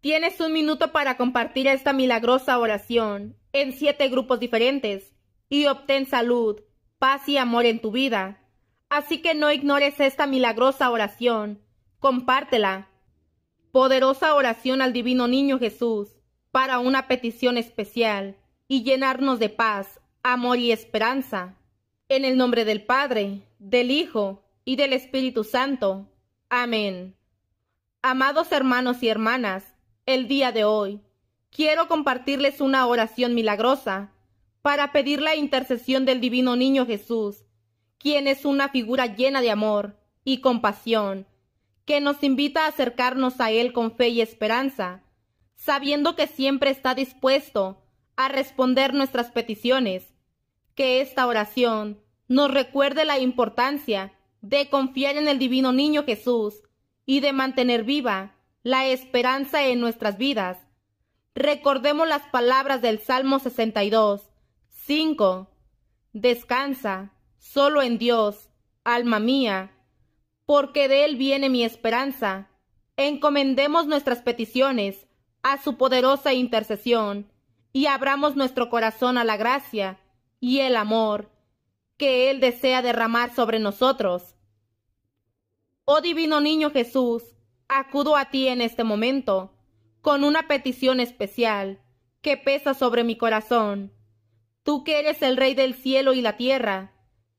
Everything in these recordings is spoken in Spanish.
Tienes un minuto para compartir esta milagrosa oración en siete grupos diferentes y obtén salud, paz y amor en tu vida. Así que no ignores esta milagrosa oración, compártela. Poderosa oración al Divino Niño Jesús para una petición especial y llenarnos de paz, amor y esperanza. En el nombre del Padre, del Hijo y del Espíritu Santo. Amén. Amados hermanos y hermanas, el día de hoy, quiero compartirles una oración milagrosa para pedir la intercesión del Divino Niño Jesús, quien es una figura llena de amor y compasión, que nos invita a acercarnos a Él con fe y esperanza, sabiendo que siempre está dispuesto a responder nuestras peticiones. Que esta oración nos recuerde la importancia de confiar en el Divino Niño Jesús y de mantener viva la esperanza en nuestras vidas. Recordemos las palabras del Salmo 62, 5. Descansa solo en Dios, alma mía, porque de Él viene mi esperanza. Encomendemos nuestras peticiones a su poderosa intercesión y abramos nuestro corazón a la gracia y el amor que Él desea derramar sobre nosotros. Oh divino niño Jesús, acudo a ti en este momento, con una petición especial que pesa sobre mi corazón. Tú que eres el Rey del cielo y la tierra,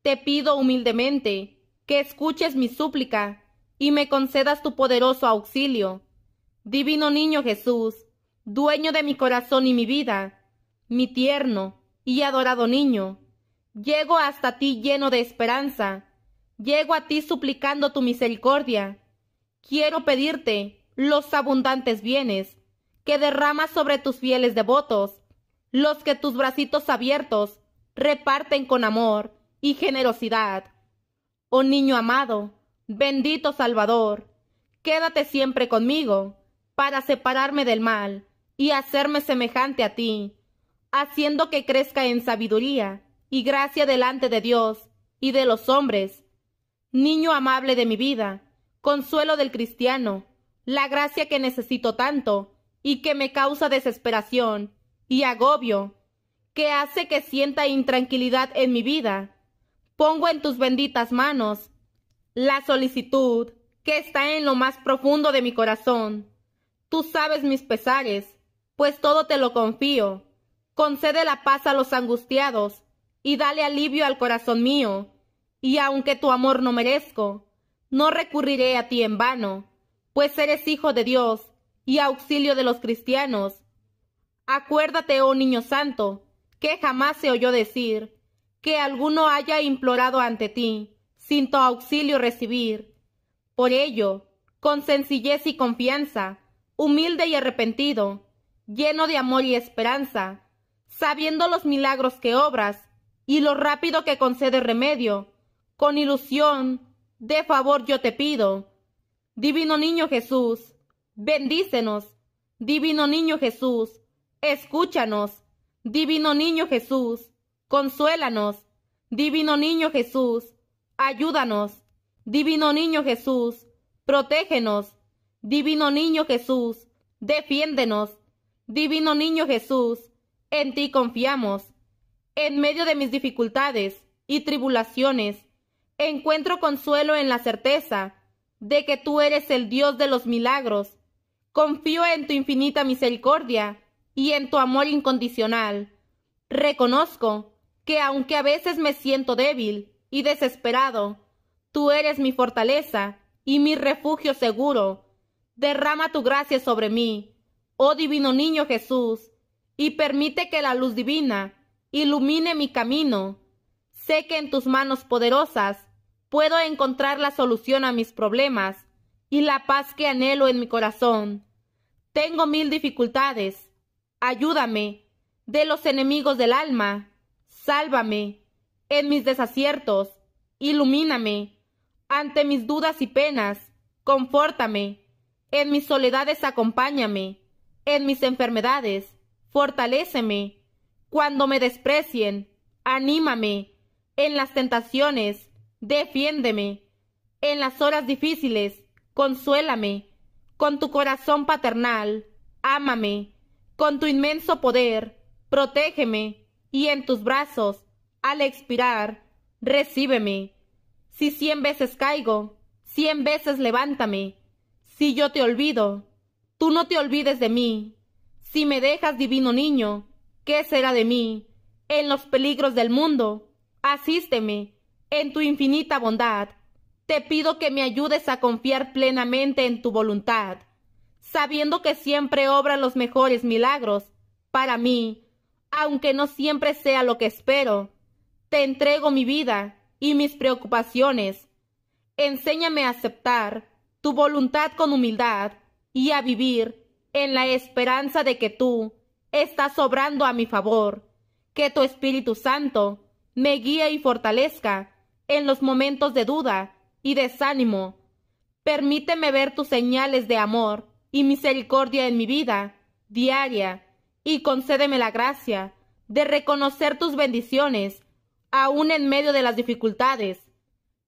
te pido humildemente que escuches mi súplica y me concedas tu poderoso auxilio. Divino Niño Jesús, dueño de mi corazón y mi vida, mi tierno y adorado niño, llego hasta ti lleno de esperanza, llego a ti suplicando tu misericordia quiero pedirte los abundantes bienes que derramas sobre tus fieles devotos, los que tus bracitos abiertos reparten con amor y generosidad. Oh niño amado, bendito Salvador, quédate siempre conmigo para separarme del mal y hacerme semejante a ti, haciendo que crezca en sabiduría y gracia delante de Dios y de los hombres. Niño amable de mi vida, consuelo del cristiano, la gracia que necesito tanto y que me causa desesperación y agobio, que hace que sienta intranquilidad en mi vida. Pongo en tus benditas manos la solicitud que está en lo más profundo de mi corazón. Tú sabes mis pesares, pues todo te lo confío. Concede la paz a los angustiados y dale alivio al corazón mío. Y aunque tu amor no merezco, no recurriré a ti en vano, pues eres hijo de Dios y auxilio de los cristianos. Acuérdate, oh niño santo, que jamás se oyó decir que alguno haya implorado ante ti, sin tu auxilio recibir. Por ello, con sencillez y confianza, humilde y arrepentido, lleno de amor y esperanza, sabiendo los milagros que obras y lo rápido que concede remedio, con ilusión, de favor yo te pido. Divino Niño Jesús, bendícenos. Divino Niño Jesús, escúchanos. Divino Niño Jesús, consuélanos. Divino Niño Jesús, ayúdanos. Divino Niño Jesús, protégenos. Divino Niño Jesús, defiéndenos. Divino Niño Jesús, en ti confiamos. En medio de mis dificultades y tribulaciones, Encuentro consuelo en la certeza de que tú eres el Dios de los milagros. Confío en tu infinita misericordia y en tu amor incondicional. Reconozco que aunque a veces me siento débil y desesperado, tú eres mi fortaleza y mi refugio seguro. Derrama tu gracia sobre mí, oh divino niño Jesús, y permite que la luz divina ilumine mi camino. Sé que en tus manos poderosas puedo encontrar la solución a mis problemas y la paz que anhelo en mi corazón. Tengo mil dificultades. Ayúdame de los enemigos del alma. Sálvame en mis desaciertos. Ilumíname ante mis dudas y penas. Confórtame. En mis soledades acompáñame. En mis enfermedades. Fortaléceme. Cuando me desprecien, anímame. En las tentaciones, Defiéndeme. En las horas difíciles, consuélame. Con tu corazón paternal, ámame. Con tu inmenso poder, protégeme. Y en tus brazos, al expirar, recíbeme. Si cien veces caigo, cien veces levántame. Si yo te olvido, tú no te olvides de mí. Si me dejas, divino niño, ¿qué será de mí? En los peligros del mundo, asísteme en tu infinita bondad, te pido que me ayudes a confiar plenamente en tu voluntad, sabiendo que siempre obra los mejores milagros para mí, aunque no siempre sea lo que espero. Te entrego mi vida y mis preocupaciones. Enséñame a aceptar tu voluntad con humildad y a vivir en la esperanza de que tú estás obrando a mi favor, que tu Espíritu Santo me guíe y fortalezca en los momentos de duda y desánimo. Permíteme ver tus señales de amor y misericordia en mi vida diaria y concédeme la gracia de reconocer tus bendiciones aún en medio de las dificultades.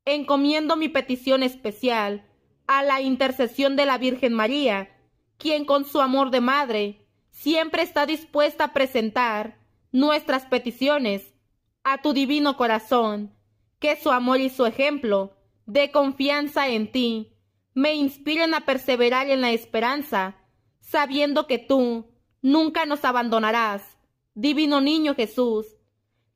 Encomiendo mi petición especial a la intercesión de la Virgen María, quien con su amor de madre siempre está dispuesta a presentar nuestras peticiones a tu divino corazón que su amor y su ejemplo de confianza en ti me inspiren a perseverar en la esperanza, sabiendo que tú nunca nos abandonarás. Divino Niño Jesús,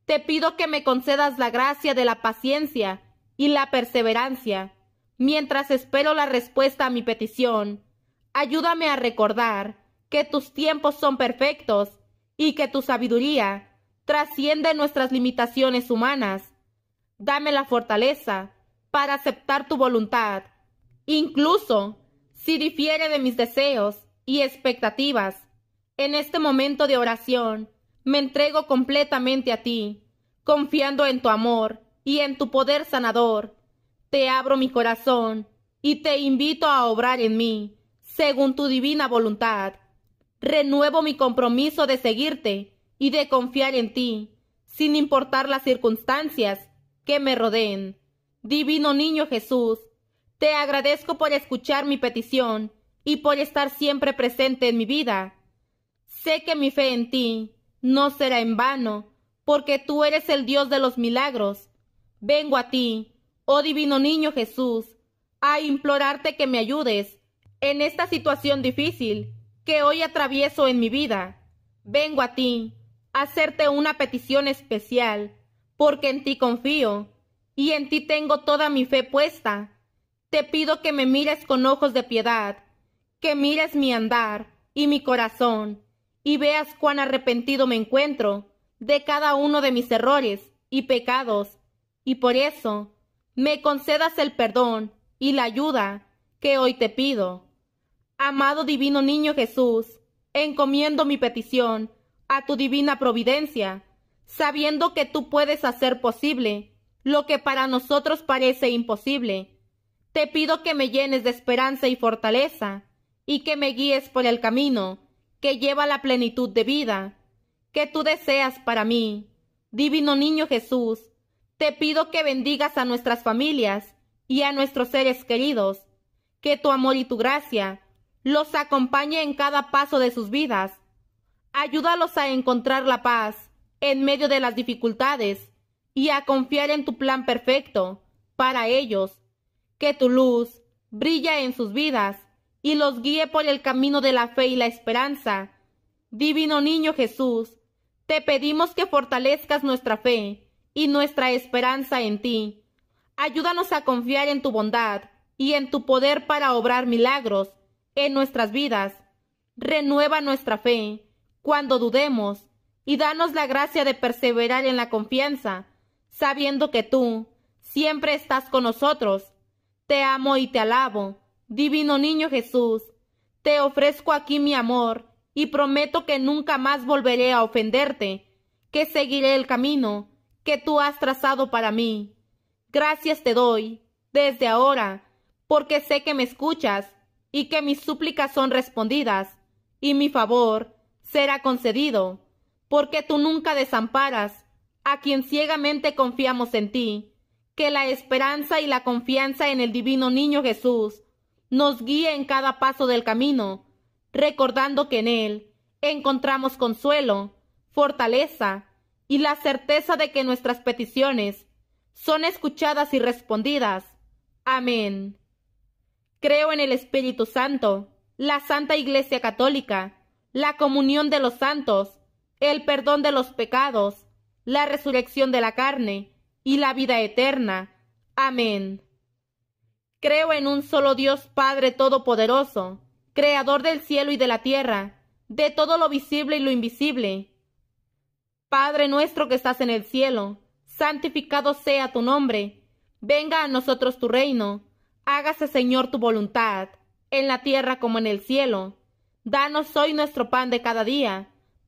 te pido que me concedas la gracia de la paciencia y la perseverancia, mientras espero la respuesta a mi petición. Ayúdame a recordar que tus tiempos son perfectos y que tu sabiduría trasciende nuestras limitaciones humanas Dame la fortaleza para aceptar tu voluntad, incluso si difiere de mis deseos y expectativas. En este momento de oración, me entrego completamente a ti, confiando en tu amor y en tu poder sanador. Te abro mi corazón y te invito a obrar en mí, según tu divina voluntad. Renuevo mi compromiso de seguirte y de confiar en ti, sin importar las circunstancias que me rodeen. Divino Niño Jesús, te agradezco por escuchar mi petición y por estar siempre presente en mi vida. Sé que mi fe en ti no será en vano, porque tú eres el Dios de los milagros. Vengo a ti, oh divino niño Jesús, a implorarte que me ayudes en esta situación difícil que hoy atravieso en mi vida. Vengo a ti, a hacerte una petición especial porque en ti confío, y en ti tengo toda mi fe puesta. Te pido que me mires con ojos de piedad, que mires mi andar y mi corazón, y veas cuán arrepentido me encuentro de cada uno de mis errores y pecados, y por eso me concedas el perdón y la ayuda que hoy te pido. Amado divino niño Jesús, encomiendo mi petición a tu divina providencia sabiendo que tú puedes hacer posible lo que para nosotros parece imposible. Te pido que me llenes de esperanza y fortaleza, y que me guíes por el camino que lleva la plenitud de vida, que tú deseas para mí. Divino Niño Jesús, te pido que bendigas a nuestras familias y a nuestros seres queridos, que tu amor y tu gracia los acompañe en cada paso de sus vidas. Ayúdalos a encontrar la paz en medio de las dificultades y a confiar en tu plan perfecto para ellos, que tu luz brilla en sus vidas y los guíe por el camino de la fe y la esperanza. Divino Niño Jesús, te pedimos que fortalezcas nuestra fe y nuestra esperanza en ti. Ayúdanos a confiar en tu bondad y en tu poder para obrar milagros en nuestras vidas. Renueva nuestra fe cuando dudemos y danos la gracia de perseverar en la confianza, sabiendo que tú siempre estás con nosotros. Te amo y te alabo, divino niño Jesús. Te ofrezco aquí mi amor y prometo que nunca más volveré a ofenderte, que seguiré el camino que tú has trazado para mí. Gracias te doy, desde ahora, porque sé que me escuchas y que mis súplicas son respondidas, y mi favor será concedido porque tú nunca desamparas a quien ciegamente confiamos en ti. Que la esperanza y la confianza en el divino niño Jesús nos guíe en cada paso del camino, recordando que en él encontramos consuelo, fortaleza y la certeza de que nuestras peticiones son escuchadas y respondidas. Amén. Creo en el Espíritu Santo, la Santa Iglesia Católica, la comunión de los santos, el perdón de los pecados, la resurrección de la carne y la vida eterna. Amén. Creo en un solo Dios Padre Todopoderoso, Creador del cielo y de la tierra, de todo lo visible y lo invisible. Padre nuestro que estás en el cielo, santificado sea tu nombre, venga a nosotros tu reino, hágase Señor tu voluntad, en la tierra como en el cielo. Danos hoy nuestro pan de cada día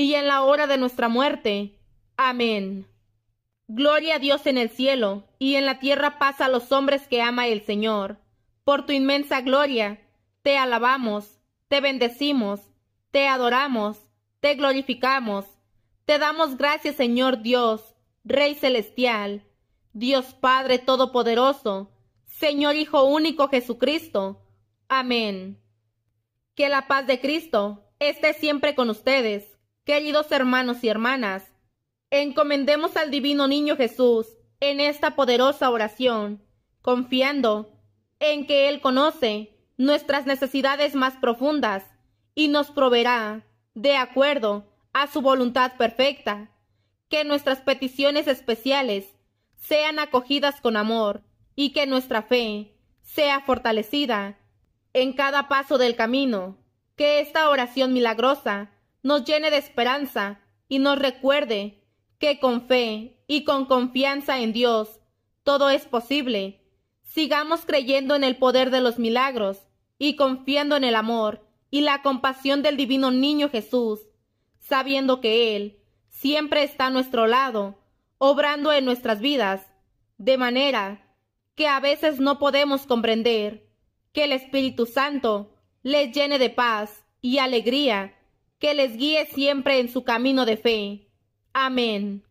y en la hora de nuestra muerte. Amén. Gloria a Dios en el cielo, y en la tierra paz a los hombres que ama el Señor. Por tu inmensa gloria, te alabamos, te bendecimos, te adoramos, te glorificamos, te damos gracias, Señor Dios, Rey Celestial, Dios Padre Todopoderoso, Señor Hijo Único Jesucristo. Amén. Que la paz de Cristo esté siempre con ustedes. Queridos hermanos y hermanas, encomendemos al Divino Niño Jesús en esta poderosa oración, confiando en que Él conoce nuestras necesidades más profundas y nos proveerá, de acuerdo a su voluntad perfecta, que nuestras peticiones especiales sean acogidas con amor y que nuestra fe sea fortalecida en cada paso del camino, que esta oración milagrosa nos llene de esperanza y nos recuerde que con fe y con confianza en Dios todo es posible. Sigamos creyendo en el poder de los milagros y confiando en el amor y la compasión del divino niño Jesús, sabiendo que Él siempre está a nuestro lado, obrando en nuestras vidas, de manera que a veces no podemos comprender, que el Espíritu Santo les llene de paz y alegría que les guíe siempre en su camino de fe. Amén.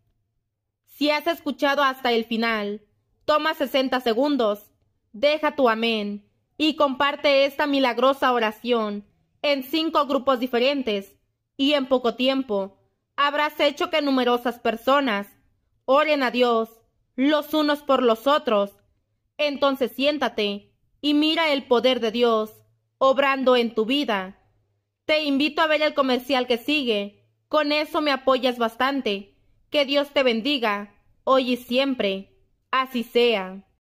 Si has escuchado hasta el final, toma 60 segundos, deja tu amén y comparte esta milagrosa oración en cinco grupos diferentes y en poco tiempo habrás hecho que numerosas personas oren a Dios los unos por los otros. Entonces siéntate y mira el poder de Dios obrando en tu vida te invito a ver el comercial que sigue. Con eso me apoyas bastante. Que Dios te bendiga, hoy y siempre. Así sea.